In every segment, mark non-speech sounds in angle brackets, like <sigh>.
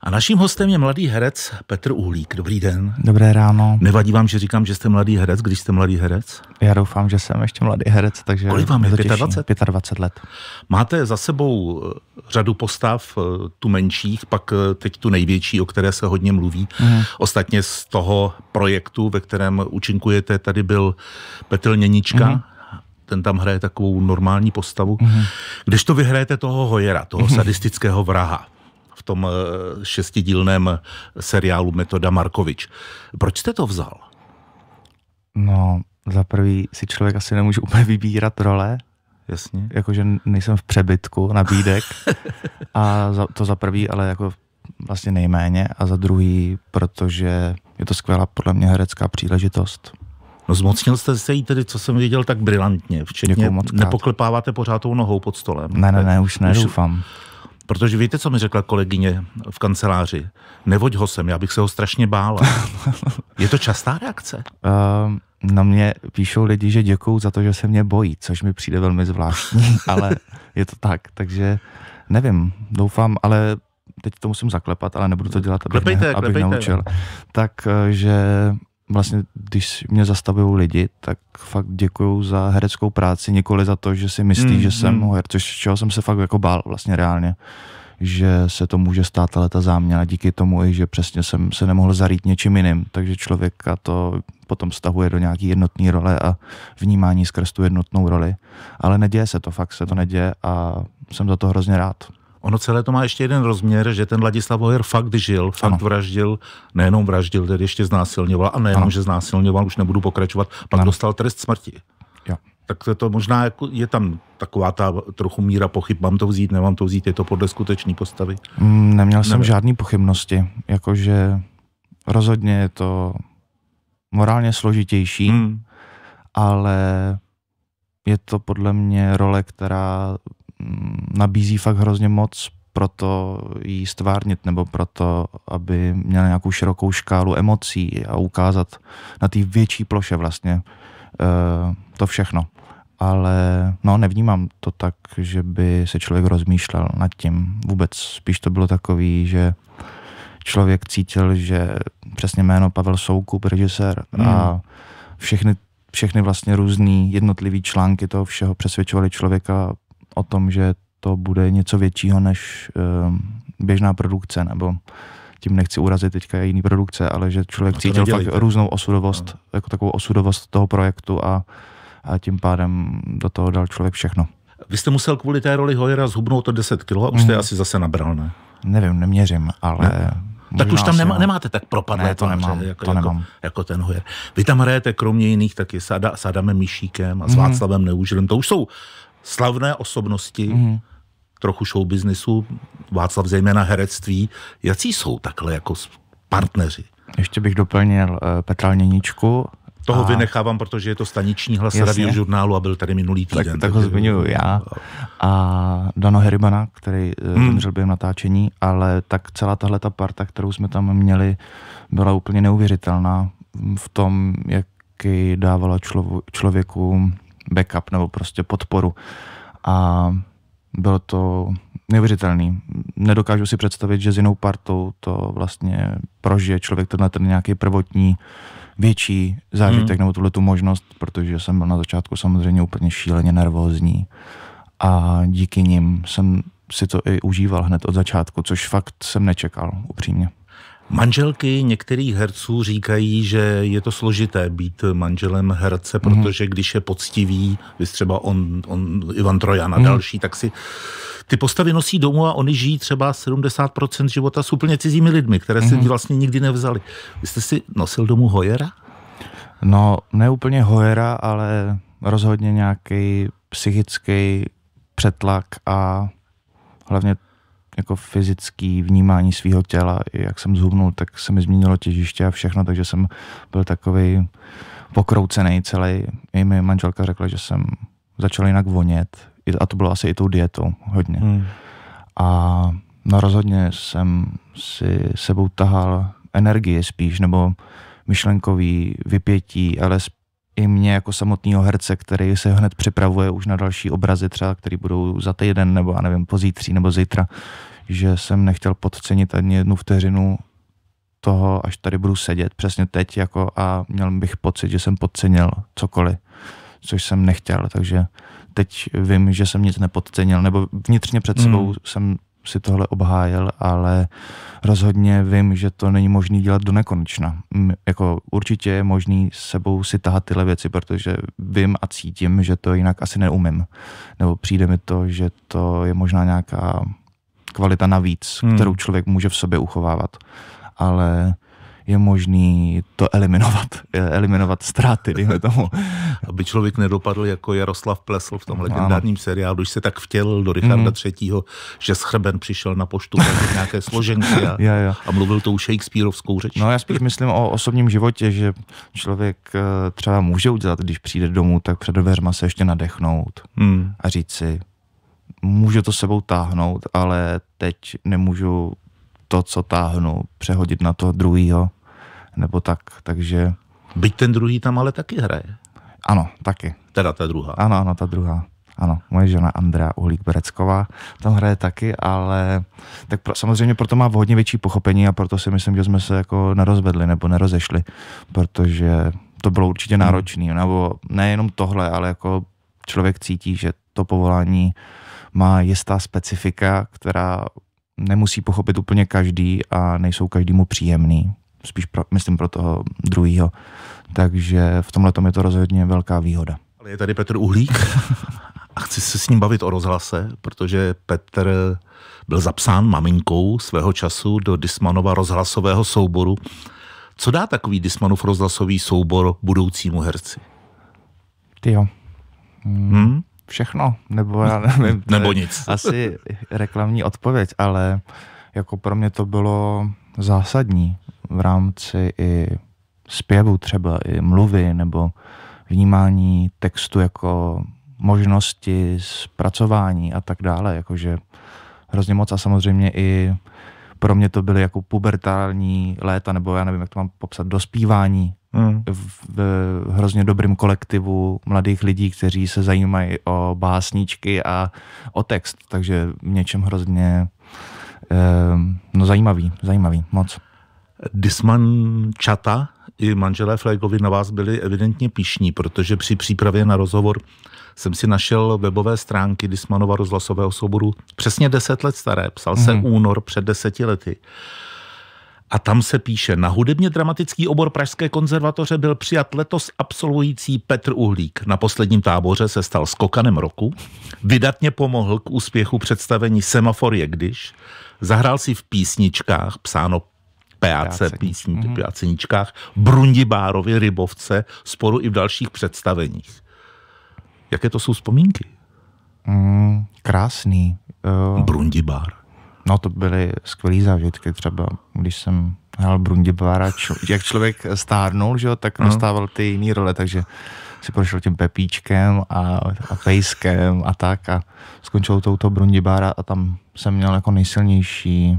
A naším hostem je mladý herec Petr Uhlík. Dobrý den. Dobré ráno. Nevadí vám, že říkám, že jste mladý herec, když jste mladý herec? Já doufám, že jsem ještě mladý herec, takže... Kolik vám je? 25? 25 let. Máte za sebou eh, řadu postav, eh, tu menších, pak eh, teď tu největší, o které se hodně mluví. Mm. Ostatně z toho projektu, ve kterém účinkujete, tady byl Petr Něnička. Mm ten tam hraje takovou normální postavu. Mm-hmm. Když to vyhrajete toho hojera, toho mhm. sadistického vraha, tom eh, šestidílném seriálu Metoda Markovič. Proč jste to vzal? No, za prvý si člověk asi nemůže úplně vybírat role. Jasně. Jakože nejsem v přebytku nabídek. a za, to za prvý, ale jako vlastně nejméně. A za druhý, protože je to skvělá podle mě herecká příležitost. No zmocnil jste se jí tedy, co jsem viděl, tak brilantně, včetně moc nepoklepáváte pořád tou nohou pod stolem. Ne, ne, ne, už ne, Už, Protože víte, co mi řekla kolegyně v kanceláři? Nevoď ho sem, já bych se ho strašně bála. <laughs> Je to častá reakce? Um, na mě píšou lidi, že děkuju za to, že se mě bojí, což mi přijde velmi zvláštní, <laughs> ale je to tak, takže nevím, doufám, ale teď to musím zaklepat, ale nebudu to dělat, abych, klepejte, ne, abych klepejte. naučil. Takže eh, vlastně, když mě zastavují lidi, tak fakt děkuju za hereckou práci, nikoli za to, že si myslí, mm, že jsem mm. her, což čeho jsem se fakt jako bál vlastně reálně, že se to může stát ale ta záměna díky tomu i, že přesně jsem se nemohl zarít něčím jiným, takže člověka to potom stahuje do nějaký jednotné role a vnímání skrz tu jednotnou roli, ale neděje se to, fakt se to neděje a jsem za to hrozně rád. Ono celé to má ještě jeden rozměr, že ten Ladislav Hojer fakt žil, fakt ano. vraždil, nejenom vraždil, tedy ještě znásilňoval a nejenom, ano. že znásilňoval, už nebudu pokračovat, pak ano. dostal trest smrti. Jo. Tak to, to možná jako, je tam taková ta trochu míra pochyb, mám to vzít, nemám to vzít, je to podle skutečné postavy? Mm, neměl jsem Nevím. žádný pochybnosti, jakože rozhodně je to morálně složitější, mm. ale je to podle mě role, která Mm, nabízí fakt hrozně moc pro to jí stvárnit nebo pro to aby měla nějakou širokou škálu emocí a ukázat na té větší ploše vlastně eh, to všechno. Ale no, nevnímám to tak, že by se člověk rozmýšlel nad tím. Vůbec spíš to bylo takový, že člověk cítil, že přesně jméno Pavel Soukup, režisér mm. a všechny, všechny vlastně různé jednotlivé články toho všeho přesvědčovali člověka o tom, že to bude něco většího než ehm, běžná produkce, nebo tím nechci urazit teďka jiný produkce, ale že člověk no cítil fakt různou osudovost, no. jako takovou osudovost toho projektu a, a tím pádem do toho dal člověk všechno. Vy jste musel kvůli té roli Hojera zhubnout to 10 kilo a už jste mm. asi zase nabral, ne? Nevím, neměřím, ale... Ne. Tak už tam nemá, nemáte tak propadlé ne, to, nemám, jako, to jako- nemám. Jako, jako ten Hojer. Vy tam hrajete kromě jiných taky s, Ada, s Adamem Mišíkem a s mm. Václavem Neužilem. To už jsou slavné osobnosti, mm-hmm. trochu businessu, Václav zejména herectví, jaký jsou takhle jako partneři? Ještě bych doplnil eh, Petra Lněničku, toho a... vynechávám, protože je to staniční hlas radio žurnálu a byl tady minulý týden. Tak, tak ho zmiňuji já. A Dano Heribana, který eh, hmm. zemřel během natáčení, ale tak celá tahle ta parta, kterou jsme tam měli, byla úplně neuvěřitelná v tom, jaký dávala člověku backup nebo prostě podporu. A bylo to neuvěřitelný. Nedokážu si představit, že s jinou partou to vlastně prožije člověk tenhle ten nějaký prvotní větší zážitek mm. nebo tuhle tu možnost, protože jsem byl na začátku samozřejmě úplně šíleně nervózní a díky nim jsem si to i užíval hned od začátku, což fakt jsem nečekal upřímně. Manželky některých herců říkají, že je to složité být manželem herce, mm-hmm. protože když je poctivý, vy třeba on, on Ivan Trojan a mm-hmm. další, tak si ty postavy nosí domů a oni žijí třeba 70% života s úplně cizími lidmi, které mm-hmm. si mhm. vlastně nikdy nevzali. Vy jste si nosil domů Hojera? No, ne úplně Hojera, ale rozhodně nějaký psychický přetlak a hlavně jako fyzický vnímání svého těla, jak jsem zhubnul, tak se mi změnilo těžiště a všechno, takže jsem byl takový pokroucený celý. I mi manželka řekla, že jsem začal jinak vonět a to bylo asi i tou dietou hodně. Hmm. A no rozhodně jsem si sebou tahal energie spíš, nebo myšlenkový vypětí, ale i mě jako samotného herce, který se hned připravuje už na další obrazy třeba, které budou za týden nebo já nevím, pozítří nebo zítra, že jsem nechtěl podcenit ani jednu vteřinu toho, až tady budu sedět přesně teď jako a měl bych pocit, že jsem podcenil cokoliv, což jsem nechtěl, takže teď vím, že jsem nic nepodcenil, nebo vnitřně před hmm. sebou mm. jsem si tohle obhájil, ale rozhodně vím, že to není možné dělat do nekonečna. Jako určitě je možný sebou si tahat tyhle věci, protože vím a cítím, že to jinak asi neumím. Nebo přijde mi to, že to je možná nějaká kvalita navíc, hmm. kterou člověk může v sobě uchovávat. Ale je možný to eliminovat, eliminovat ztráty, dejme tomu. Aby člověk nedopadl jako Jaroslav Plesl v tom legendárním ano. seriálu, když se tak vtěl do Richarda III., mhm. že schrben přišel na poštu nějaké složenky a, ja, <laughs> ja. a mluvil tou shakespeareovskou řečí. No já spíš myslím o osobním životě, že člověk eh, třeba může udělat, když přijde domů, tak před dveřma se ještě nadechnout mm. a říct si, můžu to sebou táhnout, ale teď nemůžu to, co táhnu, přehodit na toho druhého nebo tak, takže... Byť ten druhý tam ale taky hraje. Ano, taky. Teda ta druhá. Ano, ano, ta druhá. Ano, moje žena Andrea Uhlík-Berecková tam hraje taky, ale tak pro, samozřejmě proto má hodně větší pochopení a proto si myslím, že jsme se jako nerozvedli nebo nerozešli, protože to bylo určitě hmm. náročné, nebo nejenom tohle, ale jako člověk cítí, že to povolání má jistá specifika, která nemusí pochopit úplně každý a nejsou každému příjemný spíš pro, myslím pro toho druhého. Takže v tomhle je to rozhodně velká výhoda. Ale je tady Petr Uhlík <laughs> a chci se s ním bavit o rozhlase, protože Petr byl zapsán maminkou svého času do Dismanova rozhlasového souboru. Co dá takový Dismanův rozhlasový soubor budoucímu herci? Ty jo. Hmm. hmm? Všechno, nebo já hm, nevím. nebo nic. <laughs> Asi reklamní odpověď, ale jako pro mě to bylo zásadní v rámci i zpěvu třeba, i mluvy nebo vnímání textu jako možnosti zpracování a tak dále, jakože hrozně moc a samozřejmě i pro mě to byly jako pubertální léta, nebo já nevím, jak to mám popsat, dospívání mm. v, v hrozně dobrým kolektivu mladých lidí, kteří se zajímají o básničky a o text, takže v něčem hrozně eh, no zajímavý, zajímavý, moc. Dismančata i manželé Flegovi na vás byli evidentně pišní, protože při přípravě na rozhovor jsem si našel webové stránky Dismanova rozhlasového souboru, přesně deset let staré, psal mm se mhm. únor před deseti lety. A tam se píše, na hudebně dramatický obor Pražské konzervatoře byl přijat letos absolvující Petr Uhlík. Na posledním táboře se stal skokanem roku, vydatně pomohl k úspěchu představení Semaforie když, zahrál si v písničkách, psáno Peáce, písní, mm-hmm. Peáceníčkách, Brundibárovi, Rybovce, sporu i v dalších představeních. Jaké to jsou vzpomínky? Mm, krásný. Uh, Brundibár. No to byly skvělé zážitky třeba, když jsem hrál Brundibára. Čo, jak člověk stárnul, že tak tak mhm. dostával ty jiné role, takže si prošel tím Pepíčkem a, a Pejskem a tak a skončil touto Brundibára a tam jsem měl jako nejsilnější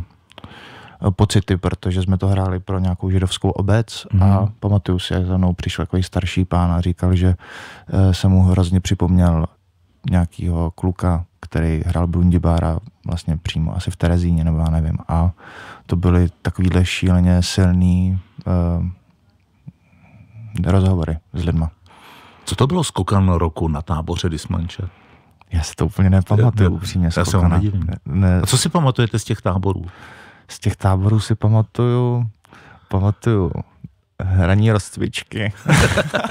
pocity, protože jsme to hráli pro nějakou židovskou obec mm. a mhm. pamatuju si, jak za mnou přišel takový starší pán a říkal, že eh, se mu hrozně připomněl nějakýho kluka, který hrál Brundibára vlastně přímo asi v Terezíně, nebo já nevím. A to byly takovýhle šíleně silný uh, rozhovory s lidma. Co to bylo skokan roku na táboře Dismanče? Já si to úplně nepamatuju, upřímně. Já se Ne, ne. A co si pamatujete z těch táborů? z těch táborů si pamatuju, pamatuju hraní rozcvičky,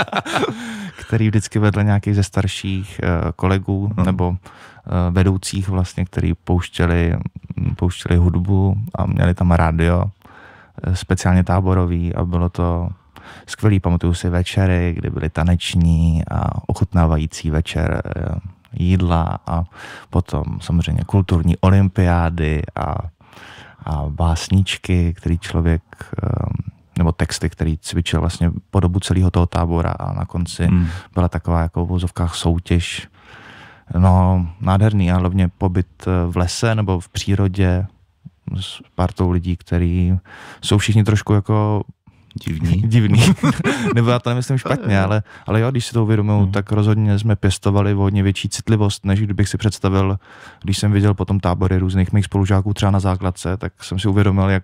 <laughs> který vždycky vedl nějaký ze starších eh, kolegů hmm. nebo eh, vedoucích vlastně, který pouštěli, hm, pouštěli hudbu a měli tam rádio, eh, speciálně táborový a bylo to skvělý. Pamatuju si večery, kdy byly taneční a ochutnávající večer jídla a potom samozřejmě kulturní olympiády a a básničky, který člověk, ehm, nebo texty, který cvičil vlastně po dobu celého toho tábora a na konci hmm. byla taková jako v vozovkách soutěž. No, nádherný a hlavně pobyt eh, v lese nebo v přírodě s partou lidí, kteří jsou všichni trošku jako Divný. <laughs> Divný. <laughs> Nebo já to nemyslím špatně, ale, ale jo, když si to uvědomuju, hmm. tak rozhodně jsme pěstovali o hodně větší citlivost, než kdybych si představil, když jsem viděl potom tábory různých mých spolužáků třeba na základce, tak jsem si uvědomil, jak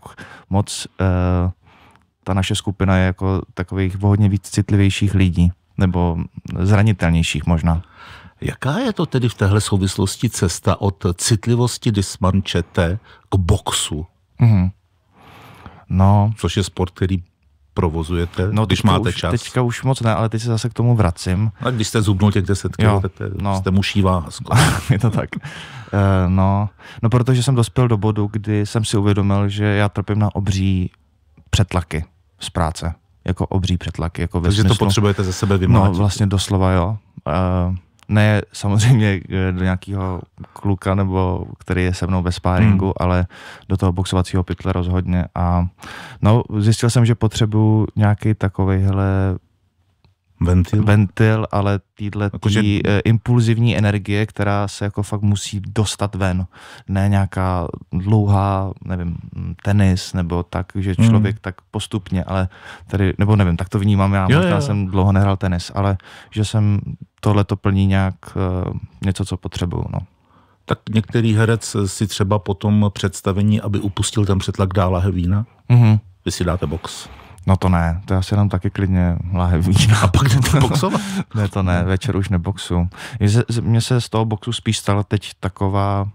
moc eh, ta naše skupina je jako takových o hodně víc citlivějších lidí, nebo zranitelnějších možná. Jaká je to tedy v téhle souvislosti cesta od citlivosti dismančete k boxu? Mm-hmm. No, Což je sport, který provozujete, no, když máte už, čas? Teďka už moc ne, ale teď se zase k tomu vracím. A když jste zubnul těch 10 kg, tak no. jste mušívá. <laughs> Je to tak. E, no, no, protože jsem dospěl do bodu, kdy jsem si uvědomil, že já trpím na obří přetlaky z práce. Jako obří přetlaky. Jako Takže smyslu, to potřebujete ze sebe vymlátit. No, vlastně doslova, jo. E, ne samozřejmě eh, do nějakého kluka, nebo který je se mnou ve sparingu, hmm. ale do toho boxovacího pytle rozhodně. A no, zjistil jsem, že potřebuju nějaký takovýhle ventil, ventil ale týhle Jakože... tý, e, impulzivní energie, která se jako fakt musí dostat ven. Ne nějaká dlouhá, nevím, tenis nebo tak, že hmm. člověk hmm. tak postupně, ale tady, nebo nevím, tak to vnímám já, jo, možná jo. jsem dlouho nehrál tenis, ale že jsem tohle to plní nějak uh, něco, co potřebuju, no. Tak některý herec si třeba po tom představení, aby upustil ten přetlak dá lahe vína, mm-hmm. vy si dáte box. No to ne, to já si jenom taky klidně láhev vína. A pak jdete boxovat? <laughs> ne, to ne, večer už neboxu. Mně se z toho boxu spíš stala teď taková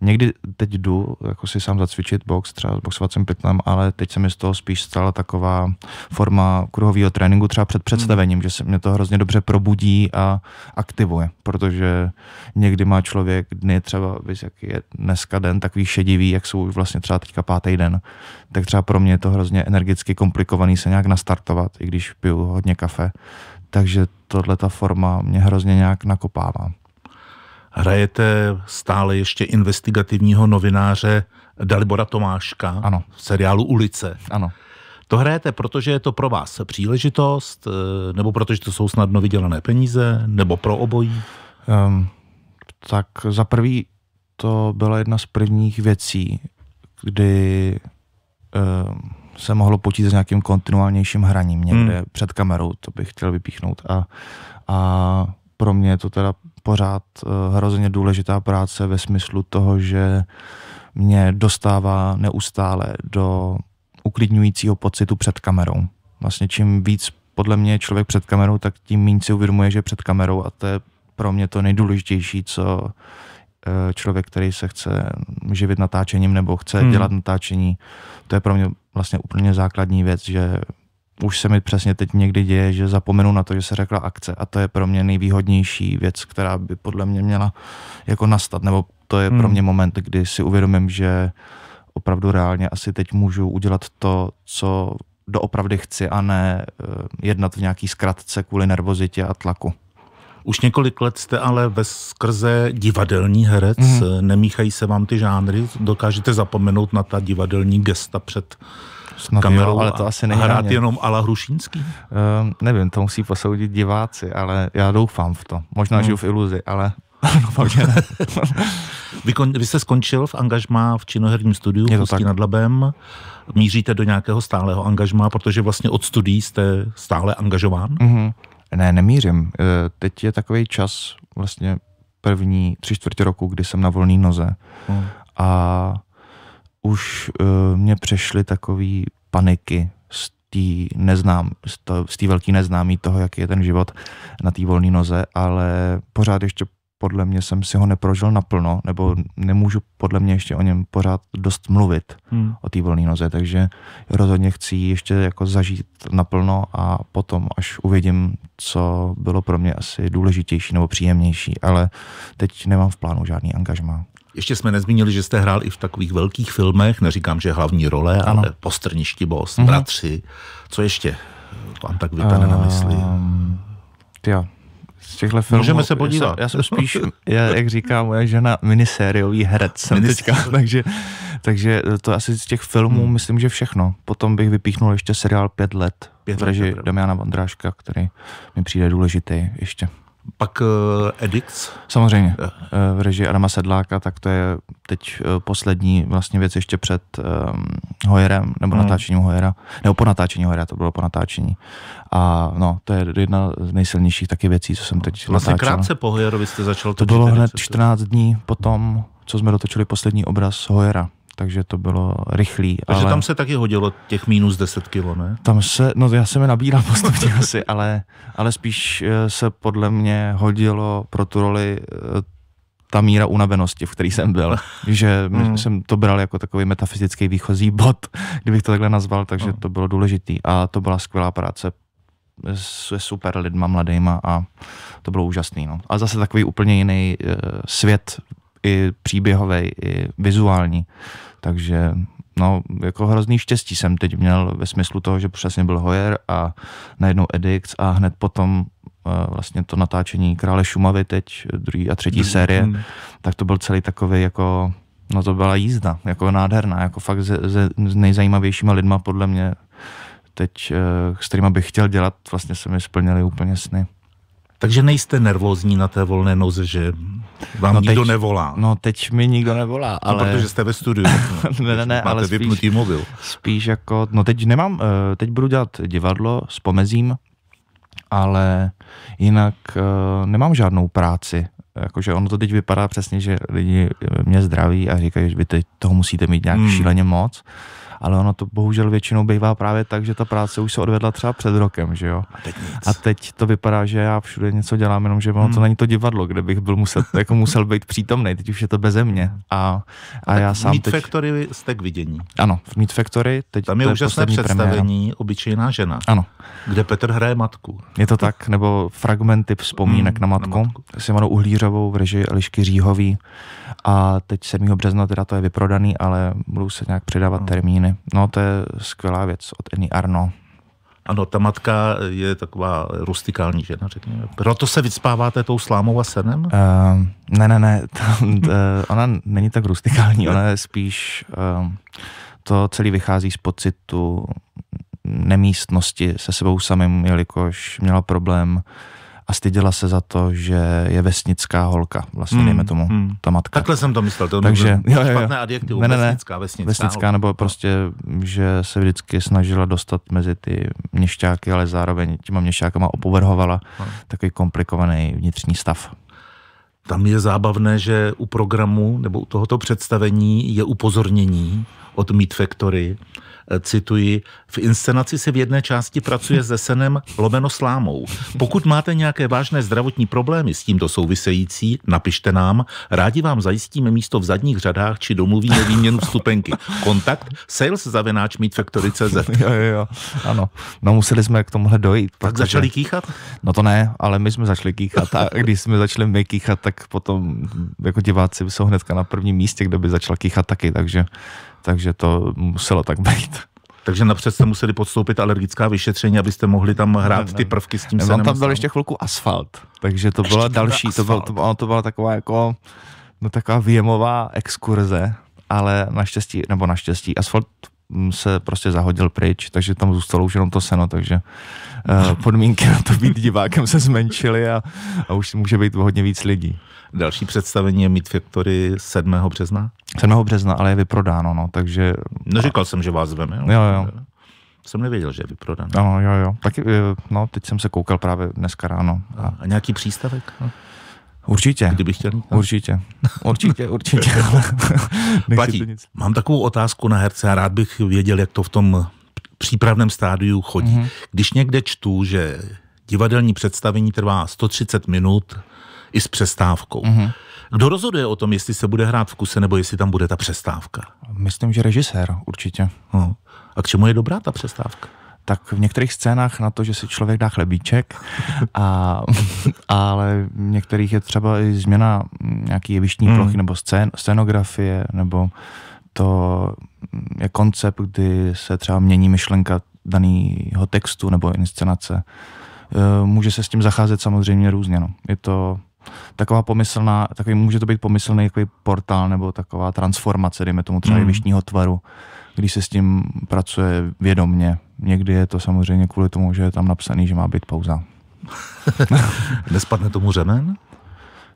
Někdy teď jdu jako si sám zacvičit box, třeba s boxovacím pytlem, ale teď se mi z toho spíš stala taková forma kruhového tréninku třeba před hmm. představením, mm. že se mě to hrozně dobře probudí a aktivuje, protože někdy má člověk dny třeba, víš, jak je dneska den takový šedivý, jak jsou vlastně třeba teďka pátý den, tak třeba pro mě je to hrozně energicky komplikovaný se nějak nastartovat, i když piju hodně kafe, takže tohle ta forma mě hrozně nějak nakopává. Hrajete stále ještě investigativního novináře Dalibora Tomáška ano. v seriálu Ulice. Ano. To hrajete, protože je to pro vás příležitost, eh, nebo protože to jsou snadno vydělané peníze, nebo pro obojí? Um, tak za prvý to byla jedna z prvních věcí, kdy um, se mohlo počítat s nějakým kontinuálnějším hraním někde hmm. před kamerou, to bych chtěl vypíchnout. A, a pro mě je to teda pořád eh, hrozně důležitá práce ve smyslu toho, že mě dostává neustále do uklidňujícího pocitu před kamerou. Vlastně čím víc podle mě člověk před kamerou, tak tím méně si uvědomuje, že před kamerou a to je pro mě to nejdůležitější, co eh, člověk, který se chce živit natáčením nebo chce hmm. dělat natáčení, to je pro mě vlastně úplně základní věc, že už se mi přesně teď někdy děje, že zapomenu na to, že se řekla akce a to je pro mě nejvýhodnější věc, která by podle mě měla jako nastat, nebo to je hmm. pro mě moment, kdy si uvědomím, že opravdu reálně asi teď můžu udělat to, co doopravdy chci a ne eh, jednat v nějaký zkratce kvůli nervozitě a tlaku. Už několik let jste ale ve skrze divadelní herec, mm. nemíchají se vám ty žánry, dokážete zapomenout na ta divadelní gesta před Snad kamerou jo, ale to asi není a hrát jenom Ala Hrušínský? Uh, nevím, to musí posoudit diváci, ale já doufám v to. Možná hmm. žiju v iluzi, ale doufám, <laughs> no, že ne. vy, kon, vy jste skončil v angažmá v činoherním studiu v nad Labem. Míříte do nějakého stálého angažmá, protože vlastně od studií jste stále angažován? Mm-hmm. Ne, nemířím. Eh, teď je takový čas, vlastně první tři čtvrtě roku, kdy jsem na volné noze. Hmm. A už uh, eh, mě přešly takové paniky z té neznám, z té velké neznámý toho, jaký je ten život na té volné noze, ale pořád ještě podle mě jsem si ho neprožil naplno, nebo nemůžu podle mě ještě o něm pořád dost mluvit, hmm. o té volné noze, takže rozhodně chci ještě jako zažít naplno a potom, až uvidím, co bylo pro mě asi důležitější nebo příjemnější, ale teď nemám v plánu žádný angažmá. Ještě jsme nezmínili, že jste hrál i v takových velkých filmech, neříkám, že hlavní role, ano. ale Postrništi boss, mm-hmm. Bratři. Co ještě vám tak vypadne um, na mysli? Ehm, jo, z těchto filmů. Můžeme se podívat. Já jsem, já jsem spíš, <laughs> já, jak říká moje žena, minisériový herec jsem Minis... teďka, <laughs> takže, takže to asi z těch filmů hmm. myslím, že všechno. Potom bych vypíchnul ještě seriál Pět let, pět v režii Damiana Vondráška, který mi přijde důležitý ještě pak uh, eh, Edix? Samozřejmě. Eh. Eh, v režii Adama Sedláka, tak to je teď poslední vlastně věc ještě před um, ehm, Hojerem, nebo hmm. natáčením Hojera. Nebo po natáčení Hojera, to bylo po natáčení. A no, to je jedna z nejsilnějších taky věcí, co jsem teď Vlastně natáčel. krátce po Hojerovi jste začal To bylo hned 14 dní potom, co jsme dotočili poslední obraz Hojera takže to bylo rychlý. Takže ale... tam se taky hodilo těch minus 10 kilo, ne? Tam se, no já jsem mi nabíral <laughs> postupně asi, ale, ale spíš eh, se podle mě hodilo pro tu roli eh, ta míra unavenosti, v který jsem byl. <laughs> že mm. jsem to bral jako takový metafyzický výchozí bod, <laughs> kdybych to takhle nazval, takže mm. to bylo důležitý. A to byla skvělá práce se super lidma mladýma a to bylo úžasný. No. A zase takový úplně jiný e, svět i příběhový, i vizuální. Takže no, jako hrozný štěstí jsem teď měl ve smyslu toho, že přesně byl Hoyer a najednou Edix a hned potom eh, vlastně to natáčení Krále Šumavy teď, druhý a třetí série, hmm. tak to byl celý takový jako, no to byla jízda, jako nádherná, jako fakt ze, ze, s nejzajímavějšíma lidma podle mě teď, eh, s kterýma bych chtěl dělat, vlastně se mi splnily úplně sny. Takže nejste nervózní na té volné noze, že vám no nikdo teď, nevolá. No teď mi nikdo nevolá, no, ale... protože jste ve studiu. <laughs> No, ne, ne, ne, máte ale spíš, vypnutý mobil. Spíš jako, no teď nemám, eh, teď budu dělat divadlo s pomezím, ale jinak eh, nemám žádnou práci. Jakože ono to teď vypadá přesně, že lidi mě zdraví a říkají, že vy teď toho musíte mít nějak hmm. šíleně moc ale ono to bohužel většinou bývá právě tak, že ta práce už se odvedla třeba před rokem, že jo. A teď, nic. A teď to vypadá, že já všude něco dělám, jenom že ono hmm. to není to divadlo, kde bych byl muset, <laughs> jako musel být přítomný, teď už je to beze mě. A, a, a já sám Meet teď... Factory jste k vidění. Ano, v Meet Factory. Teď Tam je, je úžasné představení premiéra. Obyčejná žena, ano. kde Petr hraje matku. Je to tak, nebo fragmenty vzpomínek hmm, na matku. Na matku. Simonou Uhlířovou v režii Elišky Říhový. A teď 7. března teda to je vyprodaný, ale budou se nějak předávat hmm. termíny rodiny. No to je skvělá věc od Eny Arno. Ano, ta matka je taková rustikální žena, řekněme. Proto se vyspáváte tou slámou a senem? Uh, ne, ne, ne. <laughs> Ta, ta, ona není tak rustikální, ona je spíš... Uh, to celý vychází z pocitu nemístnosti se sebou samým, jelikož měla problém uh, a styděla se za to, že je vesnická holka, vlastně hmm, tomu, hmm. ta matka. Takhle jsem to myslel, to Takže, jo, jo, jo. špatné adjektivu, ne, ne, ne, vesnická, vesnická. Vesnická, holka. nebo prostě, že se vždycky snažila dostat mezi ty měšťáky, ale zároveň těma měšťákama opovrhovala hmm. takový komplikovaný vnitřní stav. Tam je zábavné, že u programu nebo u tohoto představení je upozornění, od Meat Factory, eh, cituji, v inscenaci se v jedné části pracuje se senem lomeno slámou. Pokud máte nějaké vážné zdravotní problémy s tímto související, napište nám, rádi vám zajistíme místo v zadních řadách či domluvíme výměnu vstupenky. Kontakt sales zavináč CZ. jo, jo, jo, ano. No museli jsme k tomuhle dojít. Tak protože... začali kýchat? No to ne, ale my jsme začali kýchat a když jsme začali my kýchat, tak potom jako diváci jsou hnedka na prvním místě, kde by začal kýchat taky, takže takže to muselo tak být. Takže napřed jste museli podstoupit alergická vyšetření, abyste mohli tam hrát ty prvky s tím ne, tam byl ještě chvilku asfalt, takže to byla další, to, byl, to, byla, to byla taková jako, no taková výjemová exkurze, ale naštěstí, nebo naštěstí, asfalt Mm, se prostě zahodil pryč, takže tam zůstalo už jenom to seno, takže eh, <laughs> podmínky na to být divákem se zmenšily a, a už může být hodně víc lidí. Další představení je Meet Factory 7. března? 7. března, ale je vyprodáno, no, takže... No říkal jsem, že vás zveme. No. Jo, jo. Jsem nevěděl, že je vyprodáno. No, jo, jo. Tak, eh, no, teď jsem se koukal právě dneska ráno. A, a nějaký přístavek? No. Určitě. Kdybych chtěl. Mít, Určitě. Určitě, určitě. <laughs> <laughs> Platí. Mám takovou otázku na herce a rád bych věděl, jak to v tom přípravném stádiu chodí. Mm-hmm. Když někde čtu, že divadelní představení trvá 130 minut i s přestávkou. Mm-hmm. Kdo rozhoduje o tom, jestli se bude hrát v kuse nebo jestli tam bude ta přestávka? Myslím, že režisér určitě. No. A k čemu je dobrá ta přestávka? tak v některých scénách na to, že si člověk dá chlebíček, a, <laughs> ale v některých je třeba i změna nějaký jevištní hmm. nebo scén, scenografie, nebo to je koncept, kdy se třeba mění myšlenka daného textu nebo inscenace. E, může se s tím zacházet samozřejmě různě. No. Je to taková pomyslná, takový, může to být pomyslný takový portál nebo taková transformace, dejme tomu třeba mm. jevištního tvaru když se s tím pracuje vědomně. Někdy je to samozřejmě kvůli tomu, že je tam napsaný, že má být pauza. <laughs> Nespadne tomu řemen?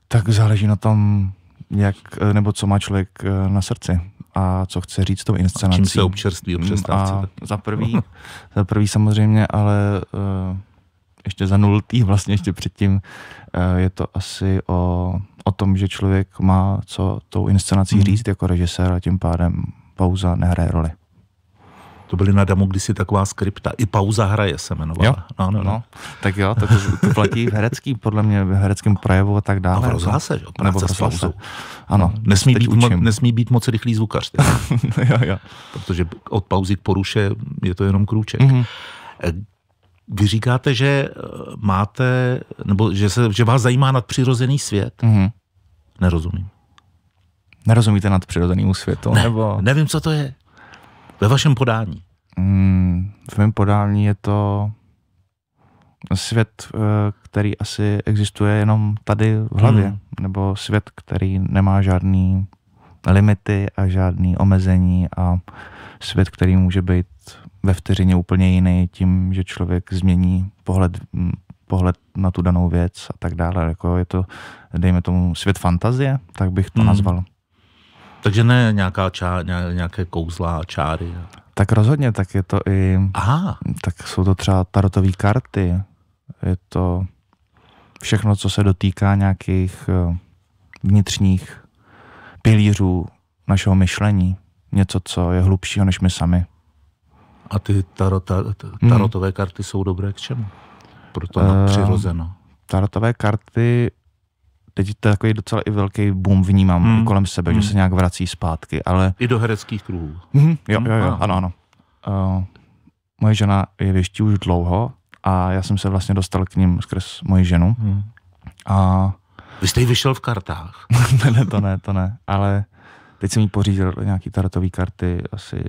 Tak záleží na tom, jak, nebo co má člověk eh, na srdci a co chce říct tou inscenací. A čím se občerství o mm, A za prvý, <laughs> za prvý samozřejmě, ale eh, ještě za nultý, <laughs> vlastně ještě předtím, eh, je to asi o, o tom, že člověk má co tou inscenací hmm. říct jako režisér a tím pádem pauza nehraje roli. To byly na Damu kdysi taková skripta. I pauza hraje se jmenovala. Jo? No, no, no. no, tak jo, tak to, to platí v hereckým, podle mě, v hereckém projevu a tak dále. No v rozhlase, že? Nebo v rozhlase. Ano. No, nesmí být, mo, nesmí být moc rychlý zvukař. <laughs> jo, jo. Protože od pauzy k poruše je to jenom krůček. Mm-hmm. Vy říkáte, že e, máte, nebo že, se, že vás zajímá nadpřirozený svět. Mm-hmm. Nerozumím. Nerozumíte nadpřirozenému světu? Ne, nebo... nevím, co to je. Ve vašem podání. Mm, v mém podání je to svět, eh, který asi existuje jenom tady v hlavě, hmm. nebo svět, který nemá žádný limity a žádný omezení a svět, který může být ve vteřině úplně jiný tím, že člověk změní pohled, mm, pohled na tu danou věc a tak dále. Jako je to, dejme tomu, svět fantazie, tak bych to hmm. nazval. Takže ne nějaká čá, nějaké kouzla, čáry. Tak rozhodně, tak je to i... Aha. Tak jsou to třeba tarotové karty. Je to všechno, co se dotýká nějakých eh, vnitřních pilířů našeho myšlení. Něco, co je hlubšího než my sami. A ty tarot, hmm. tarotové hmm. karty jsou dobré k čemu? Proto to uh, eh, přirozeno. Tarotové karty teď to je takový docela i velký boom vnímám hmm. kolem sebe, hmm. že se nějak vrací zpátky, ale... I do hereckých kruhů. Hmm, jo, jo, jo, ano, ano. Uh, moje žena je věští už dlouho a já jsem se vlastně dostal k ním skrz moji ženu. Hmm. A... Vy jste ji vyšel v kartách? <laughs> ne, ne, to ne, to ne, ale teď jsem jí pořídil nějaký tarotové karty asi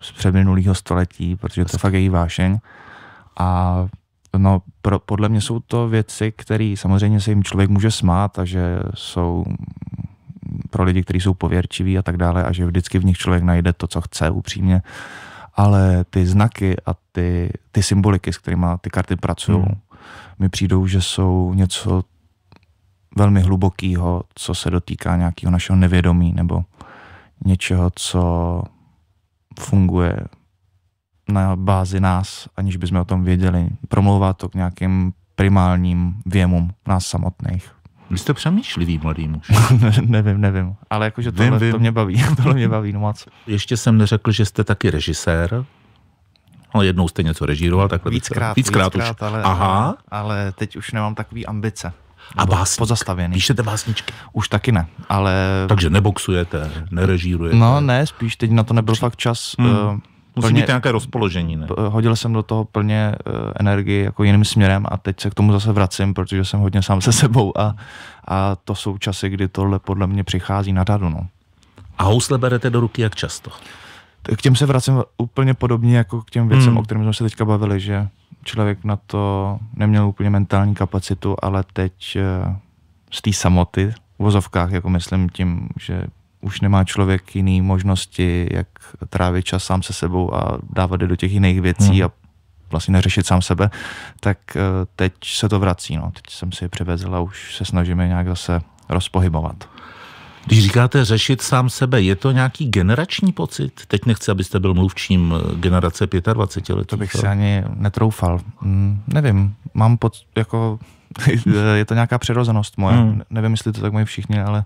z předminulého století, protože to fakt je její vášeň. A No, pro, podle mě jsou to věci, které samozřejmě se jim člověk může smát a že jsou pro lidi, kteří jsou pověrčiví a tak dále a že vždycky v nich člověk najde to, co chce upřímně, ale ty znaky a ty, ty symboliky, s kterými ty karty pracují, hmm. mi přijdou, že jsou něco velmi hlubokého, co se dotýká nějakého našeho nevědomí nebo něčeho, co funguje na bázi nás, aniž bychom o tom věděli. Promlouvá to k nějakým primálním věmům nás samotných. Vy jste přemýšlivý mladý muž. <laughs> nevím, nevím, ale jakože tohle vím, vím. to mě baví, <laughs> tohle mě baví no moc. Ještě jsem neřekl, že jste taky režisér. Ale jednou jste něco režíroval, takhle víckrát, víckrát, víckrát už. Ale, Aha. ale teď už nemám takový ambice. A básník? Pozastavěný. Píšete básničky? Už taky ne, ale... Takže neboxujete, nerežírujete? No ne, spíš teď na to nebyl fakt čas. Hmm. Uh, Musí plně, být nějaké rozpoložení, ne? Hodil jsem do toho plně uh, energii jako jiným směrem a teď se k tomu zase vracím, protože jsem hodně sám se sebou a, a to jsou časy, kdy tohle podle mě přichází na radu. no. A housle berete do ruky jak často? K těm se vracím úplně podobně jako k těm věcem, hmm. o kterých jsme se teďka bavili, že člověk na to neměl úplně mentální kapacitu, ale teď e, z té samoty, v vozovkách, jako myslím tím, že už nemá člověk jiný možnosti, jak trávit čas sám se sebou a dávat je do těch jiných věcí hmm. a vlastně neřešit sám sebe, tak eh, teď se to vrací. No. Teď jsem si je přivezl a už se snažíme nějak zase rozpohybovat. Když říkáte řešit sám sebe, je to nějaký generační pocit? Teď nechci, abyste byl mluvčím eh, generace 25 let. To bych si ani netroufal. Mm, nevím, mám pocit, jako, <laughs> je to nějaká přirozenost moje. Hmm. Nevím, jestli to tak mají všichni, ale uh,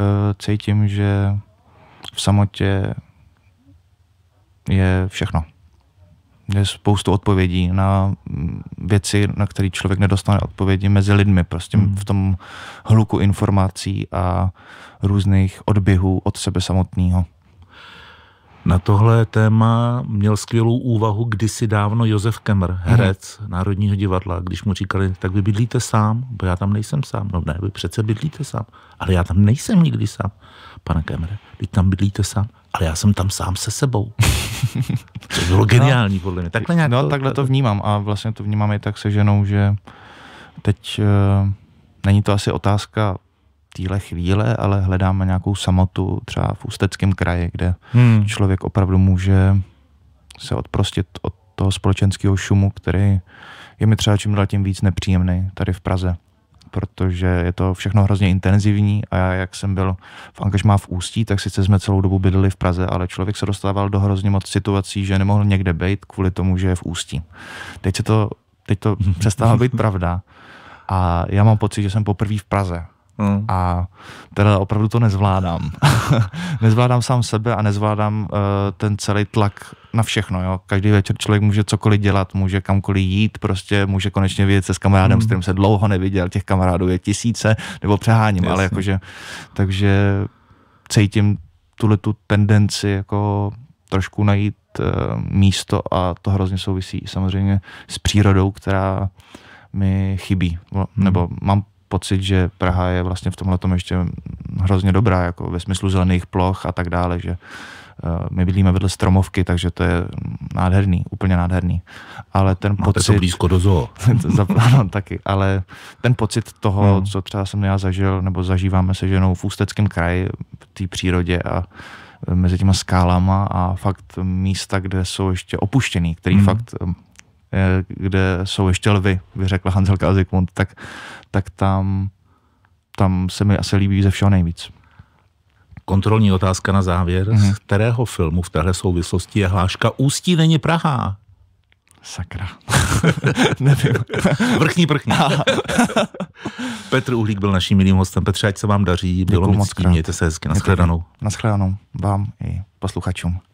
Eh, cítím, že v samotě je všechno. Je spoustu odpovědí na mm, věci, na které člověk nedostane odpovědi mezi lidmi. Prostě hmm. v tom hluku informací a různých odběhů od sebe samotného. Na tohle téma měl skvělou úvahu kdysi dávno Josef Kemr, mhm. herec mm-hmm. Národního divadla, když mu říkali, tak vy bydlíte sám, bo já tam nejsem sám. No ne, vy přece bydlíte sám, ale já tam nejsem nikdy sám. Pane Kemre, vy tam bydlíte sám, ale já jsem tam sám se sebou. <laughs> to bylo no. geniální, no, podle mě. Takhle nějak no, to, takhle to vnímám a vlastně to vnímám i tak se ženou, že teď e, není to asi otázka téhle chvíle, ale hledáme nějakou samotu třeba v ústeckém kraji, kde hmm. člověk opravdu může se odprostit od toho společenského šumu, který je mi třeba čím dál tím víc nepříjemný tady v Praze, protože je to všechno hrozně intenzivní a já, jak jsem byl v angažmá v Ústí, tak sice jsme celou dobu bydleli v Praze, ale člověk se dostával do hrozně moc situací, že nemohl někde být kvůli tomu, že je v Ústí. Teď, se to, teď to přestává být <laughs> pravda a já mám pocit, že jsem poprvé v Praze Hmm. A teda opravdu to nezvládám. <laughs> nezvládám sám sebe a nezvládám uh, ten celý tlak na všechno. Jo? Každý večer člověk může cokoliv dělat, může kamkoliv jít, prostě může konečně vidět se s kamarádem, hmm. s kterým se dlouho neviděl, těch kamarádů je tisíce, nebo přeháním, Jasně. ale jakože, takže cítím tuhle tu tendenci jako trošku najít uh, místo a to hrozně souvisí samozřejmě s přírodou, která mi chybí. Nebo hmm. mám pocit, že Praha je vlastně v tomhle tom ještě hrozně dobrá, jako ve smyslu zelených ploch a tak dále, že eh, my bydlíme vedle stromovky, takže to je nádherný, úplně nádherný. Ale ten Máte pocit... to blízko do zoo. <laughs> no, taky, ale ten pocit toho, hmm. co třeba jsem já zažil, nebo zažíváme se ženou v Ústeckém kraji, v té přírodě a eh, mezi těma skálama a fakt místa, kde jsou ještě opuštěný, který hmm. fakt eh, kde jsou ještě lvy, vyřekla Hanzelka a Zikmund, tak, tak tam, tam se mi asi líbí ze všeho nejvíc. Kontrolní otázka na závěr. Mm-hmm. Z mhm. kterého filmu v téhle souvislosti je hláška Ústí není Praha? Sakra. <laughs> Nevím. vrchní prchní. <laughs> Petr Uhlík byl naším milým hostem. Petře, ať se vám daří. Bylo Děkuju moc krát. Mějte se hezky. Naschledanou. Naschledanou vám i posluchačům.